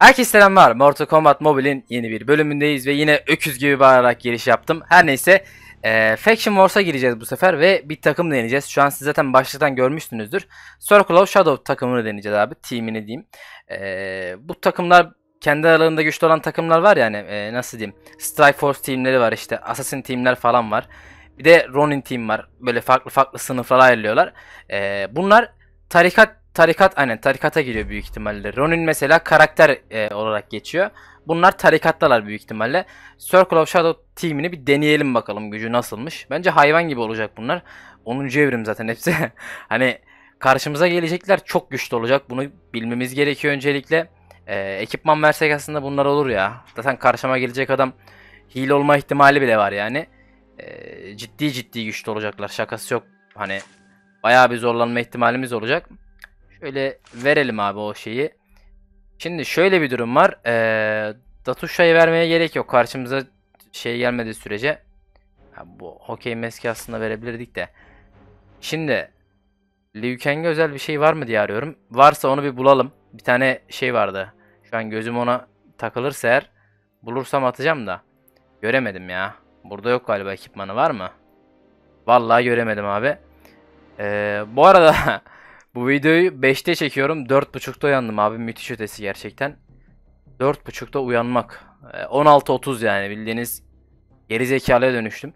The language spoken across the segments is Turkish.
Herkese selamlar. Mortal Kombat Mobile'in yeni bir bölümündeyiz ve yine öküz gibi bağırarak giriş yaptım. Her neyse e, Faction Wars'a gireceğiz bu sefer ve bir takım deneyeceğiz. Şu an siz zaten başlıktan görmüşsünüzdür. Circle of Shadow takımını deneyeceğiz abi. Team'ini diyeyim. E, bu takımlar kendi aralarında güçlü olan takımlar var yani e, nasıl diyeyim. Strike Force teamleri var işte. Assassin teamler falan var. Bir de Ronin team var. Böyle farklı farklı sınıflara ayrılıyorlar. E, bunlar tarikat tarikat hani tarikata giriyor büyük ihtimalle. Ronin mesela karakter e, olarak geçiyor. Bunlar tarikattalar büyük ihtimalle. Circle of Shadow teamini bir deneyelim bakalım gücü nasılmış. Bence hayvan gibi olacak bunlar. 10. evrim zaten hepsi. hani karşımıza gelecekler çok güçlü olacak. Bunu bilmemiz gerekiyor öncelikle. Ee, ekipman versek aslında bunlar olur ya. Zaten karşıma gelecek adam hile olma ihtimali bile var yani. Ee, ciddi ciddi güçlü olacaklar. Şakası yok. Hani bayağı bir zorlanma ihtimalimiz olacak. Şöyle verelim abi o şeyi. Şimdi şöyle bir durum var. Ee, Datuşa'yı vermeye gerek yok. Karşımıza şey gelmediği sürece. Ha, bu hokey meski aslında verebilirdik de. Şimdi Liu Kang'e özel bir şey var mı diye arıyorum. Varsa onu bir bulalım. Bir tane şey vardı. Şu an gözüm ona takılırsa eğer bulursam atacağım da. Göremedim ya. Burada yok galiba ekipmanı var mı? Vallahi göremedim abi. Ee, bu arada Bu videoyu 5'te çekiyorum. 4.30'da uyandım abi. Müthiş ötesi gerçekten. 4.30'da uyanmak. 16.30 e, yani bildiğiniz geri zekalıya dönüştüm.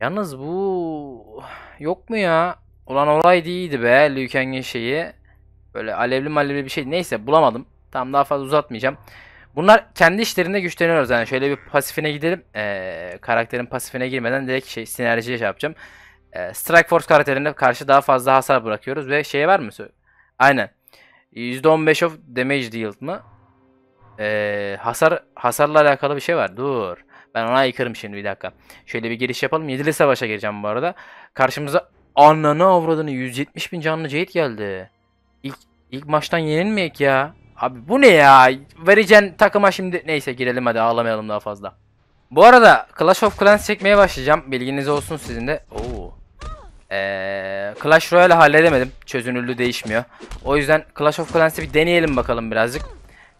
Yalnız bu yok mu ya? Ulan olay değildi be Liu şeyi. Böyle alevli malevli bir şey. Neyse bulamadım. Tam daha fazla uzatmayacağım. Bunlar kendi işlerinde güçleniyoruz yani. Şöyle bir pasifine gidelim. Ee, karakterin pasifine girmeden direkt şey sinerjiye şey yapacağım e, ee, Strike Force karakterine karşı daha fazla hasar bırakıyoruz ve şey var mı? Aynen. %15 of damage dealt mı? Ee, hasar hasarla alakalı bir şey var. Dur. Ben ona yıkarım şimdi bir dakika. Şöyle bir giriş yapalım. Yedili savaşa gireceğim bu arada. Karşımıza ananı avradını 170 bin canlı Jade geldi. İlk, ilk maçtan yenilmeyek ya. Abi bu ne ya? Vereceğin takıma şimdi neyse girelim hadi ağlamayalım daha fazla. Bu arada Clash of Clans çekmeye başlayacağım. Bilginiz olsun sizin de. Oo. Ee, Clash Royale halledemedim. Çözünürlüğü değişmiyor. O yüzden Clash of Clans'ı bir deneyelim bakalım birazcık.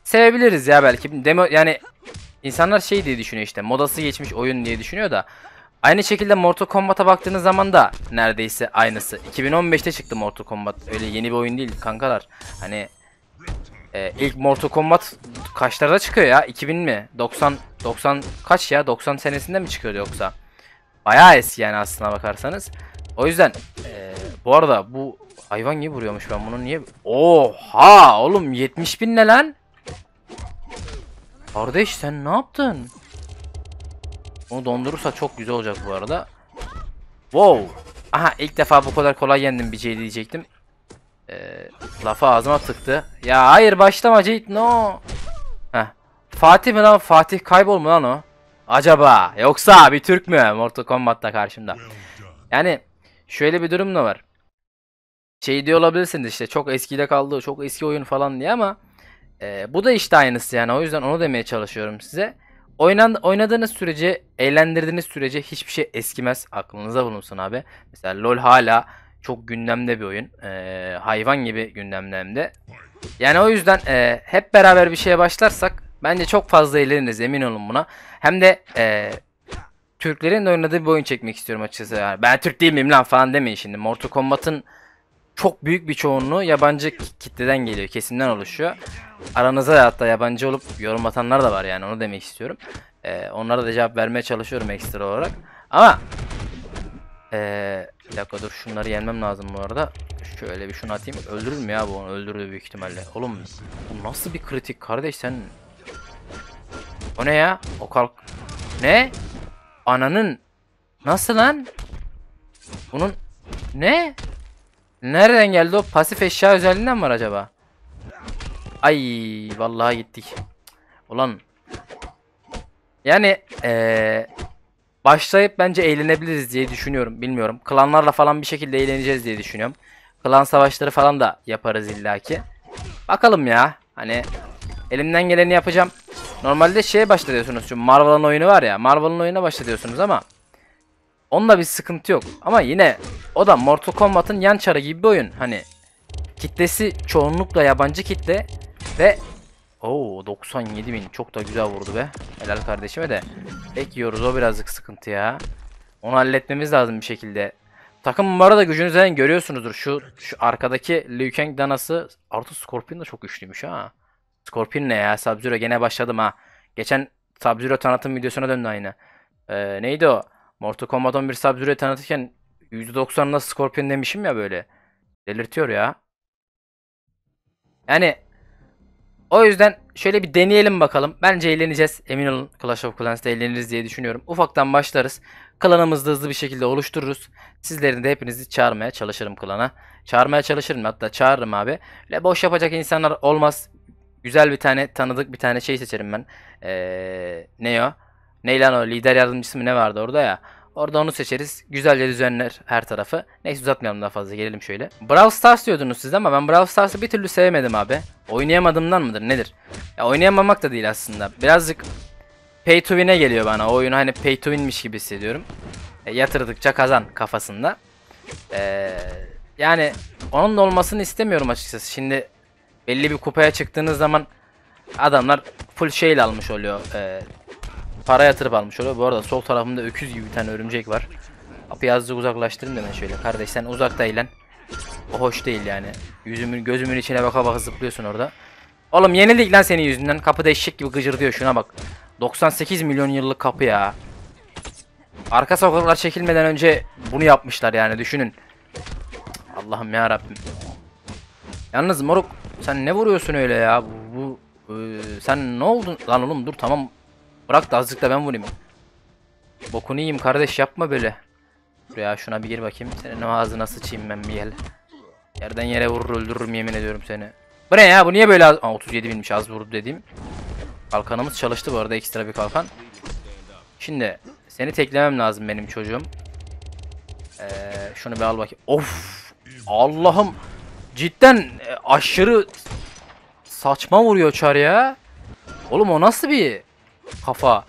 Sevebiliriz ya belki. Demo yani insanlar şey diye düşünüyor işte. Modası geçmiş oyun diye düşünüyor da. Aynı şekilde Mortal Kombat'a baktığınız zaman da neredeyse aynısı. 2015'te çıktı Mortal Kombat. Öyle yeni bir oyun değil kankalar. Hani e, ilk Mortal Kombat kaçlarda çıkıyor ya? 2000 mi? 90 90 kaç ya? 90 senesinde mi çıkıyordu yoksa? Bayağı eski yani aslına bakarsanız. O yüzden e, bu arada bu hayvan niye vuruyormuş ben bunu niye... Oha oğlum 70 bin ne lan? Kardeş sen ne yaptın? Onu dondurursa çok güzel olacak bu arada. Wow. Aha ilk defa bu kadar kolay yendim bir şey diyecektim. Ee, lafa ağzıma tıktı. Ya hayır başlama Ceyt no. Heh. Fatih mi lan Fatih kaybol mu lan o? Acaba yoksa bir Türk mü Mortal Kombat'ta karşımda? Yani şöyle bir durum da var. Şey diyor olabilirsiniz işte çok eskide kaldı, çok eski oyun falan diye ama e, bu da işte aynısı yani. O yüzden onu demeye çalışıyorum size. Oynan, oynadığınız sürece, eğlendirdiğiniz sürece hiçbir şey eskimez. Aklınıza bulunsun abi. Mesela LoL hala çok gündemde bir oyun. E, hayvan gibi gündemde. Yani o yüzden e, hep beraber bir şeye başlarsak bence çok fazla eğleniriz emin olun buna. Hem de e, Türklerin oynadığı bir oyun çekmek istiyorum açıkçası. Yani ben Türk değil miyim lan falan demeyin şimdi. Mortal Kombat'ın çok büyük bir çoğunluğu yabancı kitleden geliyor, kesimden oluşuyor. Aranızda da hatta yabancı olup yorum atanlar da var yani onu demek istiyorum. Ee, onlara da cevap vermeye çalışıyorum ekstra olarak. Ama ee, bir dakika dur şunları yenmem lazım bu arada. Şöyle bir şunu atayım. Öldürür mü ya bu onu? Öldürdü büyük ihtimalle. Oğlum bu nasıl bir kritik kardeş sen? O ne ya? O kalk... Ne? Ananın. Nasıl lan? Bunun. Ne? Nereden geldi o pasif eşya özelliğinden var acaba? Ay vallahi gittik. Ulan. Yani ee, başlayıp bence eğlenebiliriz diye düşünüyorum. Bilmiyorum. Klanlarla falan bir şekilde eğleneceğiz diye düşünüyorum. Klan savaşları falan da yaparız illaki. Bakalım ya. Hani elimden geleni yapacağım. Normalde şeye başlıyorsunuz şu Marvel'ın oyunu var ya. Marvel'ın oyuna başlıyorsunuz ama onda bir sıkıntı yok. Ama yine o da Mortal Kombat'ın yan çarı gibi bir oyun. Hani kitlesi çoğunlukla yabancı kitle ve o 97 bin çok da güzel vurdu be. Helal kardeşime de. Pek o birazcık sıkıntı ya. Onu halletmemiz lazım bir şekilde. Takım bu arada gücünü zaten görüyorsunuzdur. Şu, şu arkadaki Liu Kang danası artı Scorpion da çok güçlüymüş ha. Scorpion ne ya? Sub-Zero gene başladım ha. Geçen Sub-Zero tanıtım videosuna döndü aynı. Ee, neydi o? Mortal Kombat 11 Sub-Zero'yu tanıtırken %90 nasıl Scorpion demişim ya böyle. Delirtiyor ya. Yani o yüzden şöyle bir deneyelim bakalım. Bence eğleneceğiz. Emin olun Clash of Clans'da eğleniriz diye düşünüyorum. Ufaktan başlarız. Klanımızı hızlı bir şekilde oluştururuz. Sizlerin de hepinizi çağırmaya çalışırım klana. Çağırmaya çalışırım hatta çağırırım abi. Ve boş yapacak insanlar olmaz. Güzel bir tane tanıdık bir tane şey seçerim ben. Ee, ne o? Ne lan o lider yardımcısı mı ne vardı orada ya. Orada onu seçeriz. Güzelce düzenler her tarafı. Neyse uzatmayalım daha fazla. Gelelim şöyle. Brawl Stars diyordunuz siz ama ben Brawl Stars'ı bir türlü sevemedim abi. Oynayamadığımdan mıdır nedir? Ya oynayamamak da değil aslında. Birazcık pay to win'e geliyor bana. O oyunu hani pay to win'miş gibi hissediyorum. E, yatırdıkça kazan kafasında. E, yani onun da olmasını istemiyorum açıkçası. Şimdi belli bir kupaya çıktığınız zaman adamlar full şeyle almış oluyor. E, para yatırıp almış oluyor. Bu arada sol tarafımda öküz gibi bir tane örümcek var. Apı yazdık uzaklaştırın demen şöyle. Kardeş sen uzakta eğlen. O hoş değil yani. Yüzümün gözümün içine baka baka zıplıyorsun orada. Oğlum yenildik lan senin yüzünden. Kapı değişik gibi gıcırdıyor şuna bak. 98 milyon yıllık kapı ya. Arka sokaklar çekilmeden önce bunu yapmışlar yani düşünün. Allah'ım ya Rabbim. Yalnız moruk sen ne vuruyorsun öyle ya? Bu, bu e, sen ne oldun? Lan oğlum dur tamam. Bırak da azıcık da ben vurayım. Bokunu yiyeyim kardeş yapma böyle. Buraya şuna bir gir bakayım. Senin o ağzına sıçayım ben bir gel. Yerden yere vurur öldürürüm yemin ediyorum seni. Bu ne ya bu niye böyle az? Aa, 37 binmiş az vurdu dediğim. Kalkanımız çalıştı bu arada ekstra bir kalkan. Şimdi seni teklemem lazım benim çocuğum. Ee, şunu bir al bakayım. Of! Allah'ım! Cidden e, aşırı saçma vuruyor çar ya. Oğlum o nasıl bir kafa?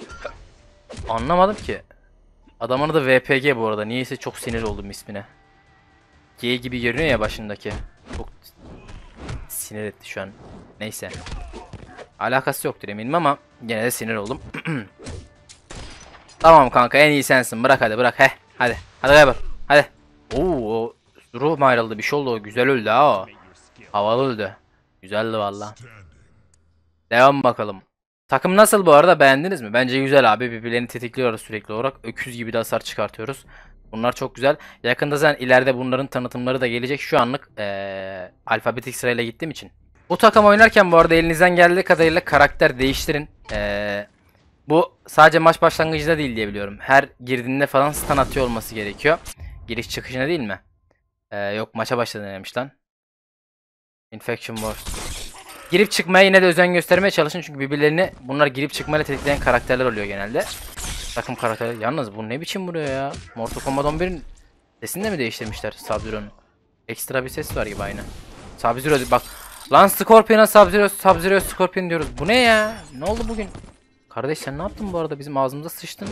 Anlamadım ki. Adamın da VPG bu arada. Niyeyse çok sinir oldum ismine. G gibi görünüyor ya başındaki. Çok sinir etti şu an. Neyse. Alakası yoktur eminim ama gene de sinir oldum. tamam kanka en iyi sensin. Bırak hadi bırak. Heh. Hadi. Hadi kaybol. Hadi. Oo Ruhum ayrıldı bir şey oldu. Güzel öldü ha o. Havalı öldü. Güzeldi valla. Devam bakalım. Takım nasıl bu arada beğendiniz mi? Bence güzel abi birbirlerini tetikliyoruz sürekli olarak. Öküz gibi de hasar çıkartıyoruz. Bunlar çok güzel. Yakında zaten ileride bunların tanıtımları da gelecek. Şu anlık ee, alfabetik sırayla gittiğim için. Bu takım oynarken bu arada elinizden geldiği kadarıyla karakter değiştirin. Ee, bu sadece maç başlangıcında değil diye biliyorum. Her girdiğinde falan stun atıyor olması gerekiyor. Giriş çıkışına değil mi? Ee, yok maça başladı denemiş lan. Infection Wars. Girip çıkmaya yine de özen göstermeye çalışın çünkü birbirlerini bunlar girip çıkmayla tetikleyen karakterler oluyor genelde. Takım karakteri. Yalnız bu ne biçim buraya ya? Mortal Kombat 11'in sesini de mi değiştirmişler Sub-Zero'nun? Ekstra bir ses var gibi aynı. Sub-Zero bak. Lan Scorpion'a Sub-Zero, Sub-Zero Scorpion diyoruz. Bu ne ya? Ne oldu bugün? Kardeş sen ne yaptın bu arada? Bizim ağzımıza sıçtın.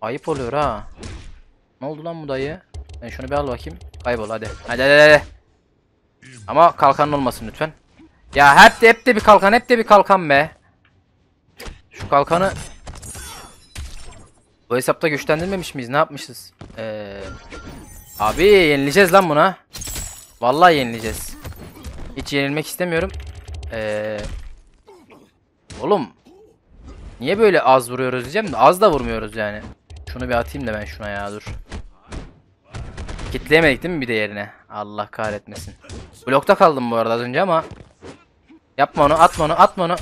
Ayıp oluyor ha. Ne oldu lan bu dayı? Ben şunu bir al bakayım. Kaybol hadi. Hadi hadi hadi. Ama kalkanın olmasın lütfen. Ya hep de hep de bir kalkan, hep de bir kalkan be. Şu kalkanı bu hesapta güçlendirmemiş miyiz? Ne yapmışız? Ee, abi yenileceğiz lan buna. Vallahi yenileceğiz. Hiç yenilmek istemiyorum. Ee, oğlum. Niye böyle az vuruyoruz diyeceğim de az da vurmuyoruz yani. Şunu bir atayım da ben şuna ya dur. Kitleyemedik değil mi bir de yerine? Allah kahretmesin. Blokta kaldım bu arada az önce ama. Yapma onu atma onu atma onu.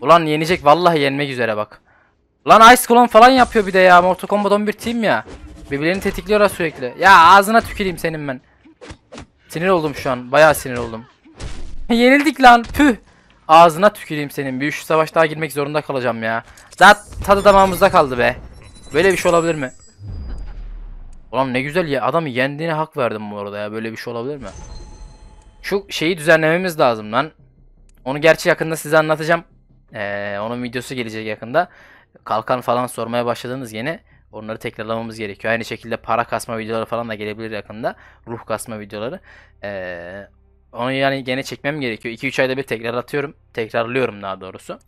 Ulan yenecek vallahi yenmek üzere bak. Ulan Ice Clone falan yapıyor bir de ya. Mortal Kombat 11 team ya. Birbirlerini tetikliyorlar sürekli. Ya ağzına tüküreyim senin ben. Sinir oldum şu an. Bayağı sinir oldum. Yenildik lan püh. Ağzına tüküreyim senin. Bir üçlü savaş daha girmek zorunda kalacağım ya. Zat tadı damağımızda kaldı be. Böyle bir şey olabilir mi? Ulan ne güzel ya adamı yendiğine hak verdim bu arada ya böyle bir şey olabilir mi? Şu şeyi düzenlememiz lazım lan. Onu gerçi yakında size anlatacağım. Ee, onun videosu gelecek yakında. Kalkan falan sormaya başladınız yine. Onları tekrarlamamız gerekiyor. Aynı şekilde para kasma videoları falan da gelebilir yakında. Ruh kasma videoları. Ee, onu yani gene çekmem gerekiyor. 2-3 ayda bir tekrar atıyorum. Tekrarlıyorum daha doğrusu.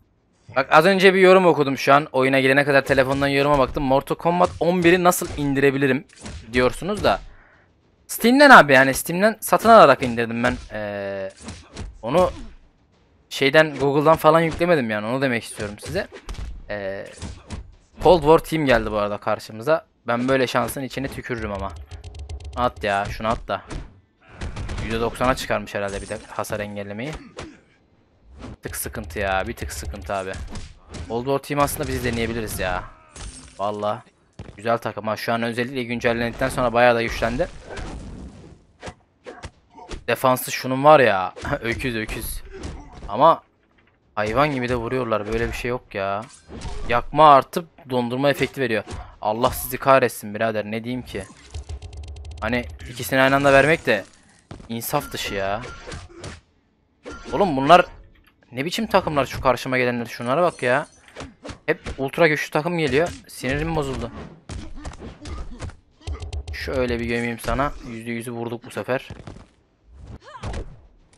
Bak az önce bir yorum okudum şu an. Oyuna gelene kadar telefondan yoruma baktım. Mortal Kombat 11'i nasıl indirebilirim diyorsunuz da. Steam'den abi yani Steam'den satın alarak indirdim ben. Ee, onu şeyden Google'dan falan yüklemedim yani onu demek istiyorum size. Ee, Cold War Team geldi bu arada karşımıza. Ben böyle şansın içine tükürürüm ama. At ya şunu at da. %90'a çıkarmış herhalde bir de hasar engellemeyi tık sıkıntı ya. Bir tık sıkıntı abi. Old War Team aslında bizi deneyebiliriz ya. Valla. Güzel takım ha. Şu an özellikle güncellendikten sonra bayağı da güçlendi. Defansı şunun var ya. öküz öküz. Ama hayvan gibi de vuruyorlar. Böyle bir şey yok ya. Yakma artıp dondurma efekti veriyor. Allah sizi kahretsin birader. Ne diyeyim ki? Hani ikisini aynı anda vermek de insaf dışı ya. Oğlum bunlar ne biçim takımlar şu karşıma gelenler şunlara bak ya. Hep ultra güçlü takım geliyor. Sinirim bozuldu. Şöyle bir gömeyim sana. %100'ü vurduk bu sefer.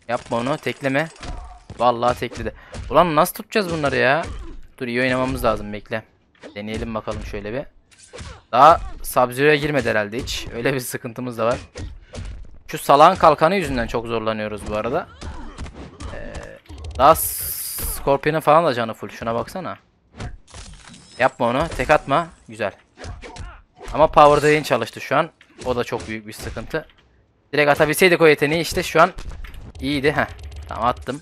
Yapma onu tekleme. Vallahi tekledi. Ulan nasıl tutacağız bunları ya? Dur iyi oynamamız lazım bekle. Deneyelim bakalım şöyle bir. Daha Sabzüre'ye girmedi herhalde hiç. Öyle bir sıkıntımız da var. Şu salan kalkanı yüzünden çok zorlanıyoruz bu arada. Daha Scorpion'un falan da canı full. Şuna baksana. Yapma onu. Tek atma. Güzel. Ama power Day'in çalıştı şu an. O da çok büyük bir sıkıntı. Direkt atabilseydik o yeteneği işte şu an iyiydi. Heh. Tamam attım.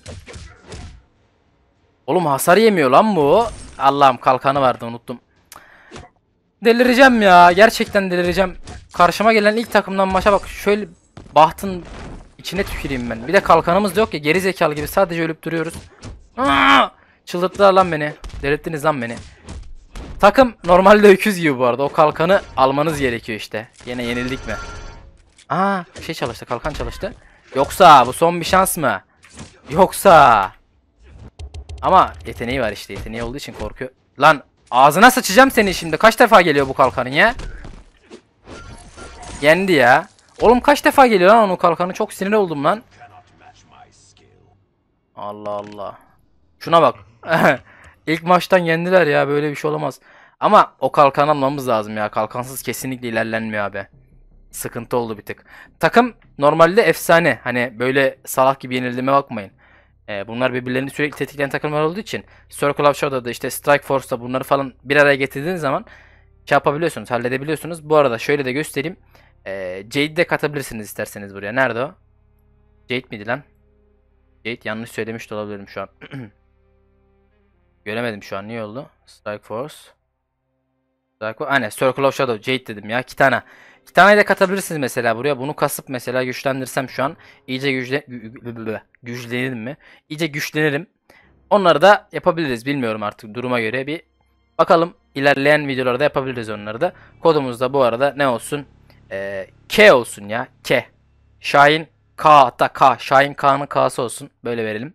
Oğlum hasar yemiyor lan bu. Allah'ım kalkanı vardı unuttum. Delireceğim ya. Gerçekten delireceğim. Karşıma gelen ilk takımdan maça bak. Şöyle bahtın İçine tüküreyim ben. Bir de kalkanımız da yok ya geri zekalı gibi sadece ölüp duruyoruz. Aa! Çıldırttılar lan beni. Delirttiniz lan beni. Takım normalde öküz gibi bu arada. O kalkanı almanız gerekiyor işte. Yine yenildik mi? Aa, şey çalıştı. Kalkan çalıştı. Yoksa bu son bir şans mı? Yoksa. Ama yeteneği var işte. Yeteneği olduğu için korkuyor. Lan ağzına sıçacağım seni şimdi. Kaç defa geliyor bu kalkanın ya? Yendi ya. Oğlum kaç defa geliyor lan onun kalkanı? Çok sinir oldum lan. Allah Allah. Şuna bak. İlk maçtan yendiler ya böyle bir şey olamaz. Ama o kalkan almamız lazım ya. Kalkansız kesinlikle ilerlenmiyor abi. Sıkıntı oldu bir tık. Takım normalde efsane. Hani böyle salak gibi yenildiğime bakmayın. Ee, bunlar birbirlerini sürekli tetikleyen takımlar olduğu için Circle of Show'da da işte Strike Force'da bunları falan bir araya getirdiğiniz zaman şey yapabiliyorsunuz, halledebiliyorsunuz. Bu arada şöyle de göstereyim. Ee, Jade'i de katabilirsiniz isterseniz buraya. Nerede o? Jade miydi lan? Jade yanlış söylemiş de olabilirim şu an. Göremedim şu an. Niye oldu? Strike Force. Strike Aynen Circle of Shadow. Jade dedim ya. İki tane. İki tane de katabilirsiniz mesela buraya. Bunu kasıp mesela güçlendirsem şu an iyice güçle güçlenirim mi? İyice güçlenirim. Onları da yapabiliriz. Bilmiyorum artık duruma göre bir bakalım. ilerleyen videolarda yapabiliriz onları da. Kodumuz da bu arada ne olsun? Ee, K olsun ya. K. Şahin K hatta K. Şahin K'nın K'sı olsun. Böyle verelim.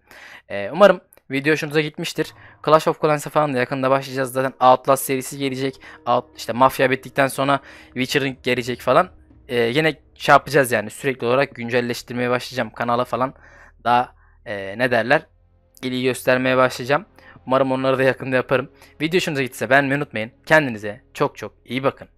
Ee, umarım video hoşunuza gitmiştir. Clash of Clans falan da yakında başlayacağız. Zaten Outlast serisi gelecek. Out, işte mafya bittikten sonra Witcher'ın gelecek falan. Ee, yine şey yapacağız yani sürekli olarak güncelleştirmeye başlayacağım. Kanala falan daha e, ne derler ilgi göstermeye başlayacağım. Umarım onları da yakında yaparım. Video hoşunuza gitse beğenmeyi unutmayın. Kendinize çok çok iyi bakın.